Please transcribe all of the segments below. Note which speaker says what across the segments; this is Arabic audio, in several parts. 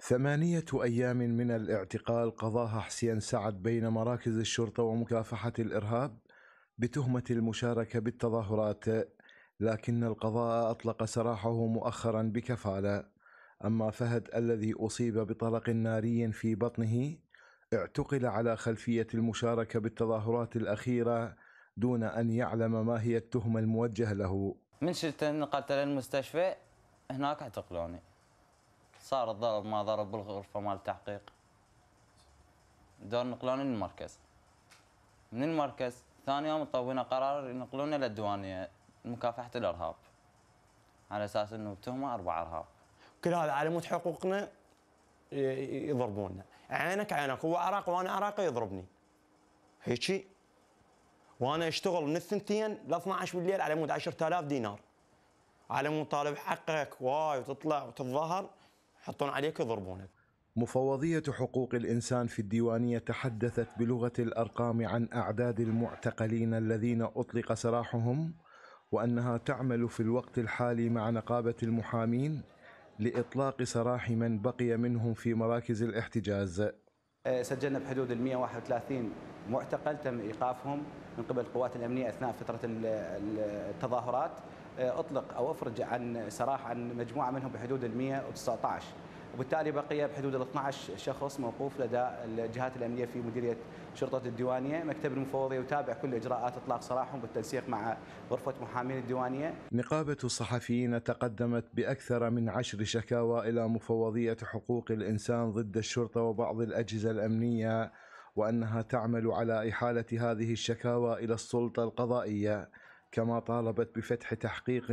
Speaker 1: ثمانية أيام من الاعتقال قضاها حسين سعد بين مراكز الشرطة ومكافحة الإرهاب بتهمة المشاركة بالتظاهرات لكن القضاء أطلق سراحه مؤخرا بكفالة أما فهد الذي أصيب بطلق ناري في بطنه اعتقل على خلفية المشاركة بالتظاهرات الأخيرة دون أن يعلم ما هي التهمة الموجهة له
Speaker 2: من شلت نقلت للمستشفى هناك اعتقلوني صار الضرب ما ضرب بالغرفة مال التحقيق دور نقلوني للمركز من المركز ثاني يوم طوينا قرار ينقلونا للديوانية مكافحة الإرهاب على أساس أنه تهمة أربع إرهاب
Speaker 3: كل هذا على مود حقوقنا يضربونا عينك عينك هو عراقي وأنا عراقي يضربني هيجي وأنا أشتغل من الثنتين ل 12 بالليل على مود 10000 دينار على مود طالب حقك واي وتطلع وتتظاهر يحطون عليك ويضربونك
Speaker 1: مفوضية حقوق الإنسان في الديوانية تحدثت بلغة الأرقام عن أعداد المعتقلين الذين أطلق سراحهم وأنها تعمل في الوقت الحالي مع نقابة المحامين لإطلاق سراح من بقي منهم في مراكز الاحتجاز
Speaker 4: أه، سجلنا بحدود ال 131 معتقل تم إيقافهم من قبل القوات الأمنية أثناء فترة التظاهرات آه، اطلق او افرج عن سراح عن مجموعه منهم بحدود ال 119 وبالتالي بقي بحدود ال 12 شخص موقوف لدى الجهات الامنيه في مديريه شرطه الديوانيه، مكتب المفوضيه يتابع كل اجراءات اطلاق سراحهم بالتنسيق مع غرفه محامين الديوانيه.
Speaker 1: نقابه الصحفيين تقدمت باكثر من عشر شكاوى الى مفوضيه حقوق الانسان ضد الشرطه وبعض الاجهزه الامنيه وانها تعمل على احاله هذه الشكاوى الى السلطه القضائيه كما طالبت بفتح تحقيق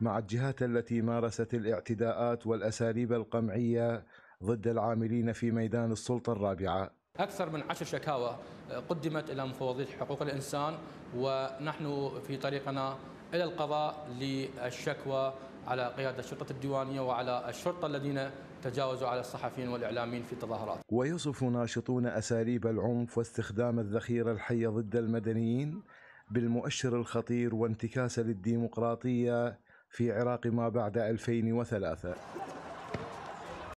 Speaker 1: مع الجهات التي مارست الاعتداءات والأساليب القمعية ضد العاملين في ميدان السلطة الرابعة
Speaker 5: أكثر من عشر شكاوى قدمت إلى مفوضية حقوق الإنسان ونحن في طريقنا إلى القضاء للشكوى على قيادة الشرطة الديوانية وعلى الشرطة الذين تجاوزوا على الصحفيين والإعلاميين في التظاهرات
Speaker 1: ويصف ناشطون أساليب العنف واستخدام الذخيرة الحية ضد المدنيين بالمؤشر الخطير وانتكاسه للديمقراطيه في عراق ما بعد 2003